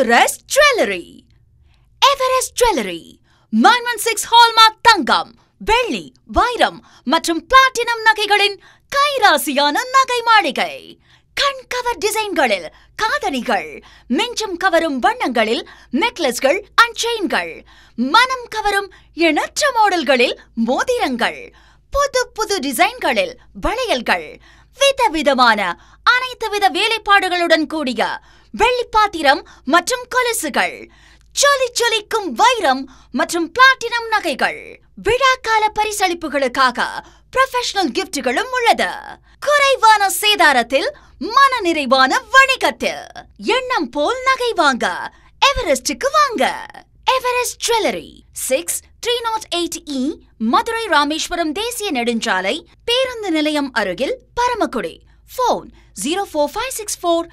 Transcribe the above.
Everest Jewelry Everest jewellery one one six hallmark தங்கம் வெள்ளி வைரம் மற்றும் பிளாட்டினம் நகைகளின் கைராசியான நகை மாளிகை கண் கவர் டிசைன்களில் காதணிகள் மிஞ்சம் கவரும் வண்ணங்களில் நெக்லஸ்கள் அண்ட் செயின்கள் மனம் கவரும் எண்ணற்ற மாடல்களில் மோதிரங்கள் புது புது டிசைன்களில் வளையல்கள் விதவிதமான அனைத்து வித வேலைப்பாடுகளுடன் கூடிய வெள்ளிப்பாத்திரம் மற்றும் கொலுசுகள் சொலி சொலிக்கும் வைரம் மற்றும் பிளாட்டினம் நகைகள் விழாக்கால பரிசளிப்புகளுக்காக ப்ரொஃபஷனல் கிஃப்ட்களும் உள்ளது குறைவான சேதாரத்தில் மன நிறைவான வணிகத்தில் எண்ணம் போல் நகை வாங்க எவரெஸ்டுக்கு வாங்க Everest jewellery six three nought eight E Madurai Rameswaram தேசிய நெடுஞ்சாலை பேருந்து நிலையம் அருகில் பரமக்குடி Phone 04564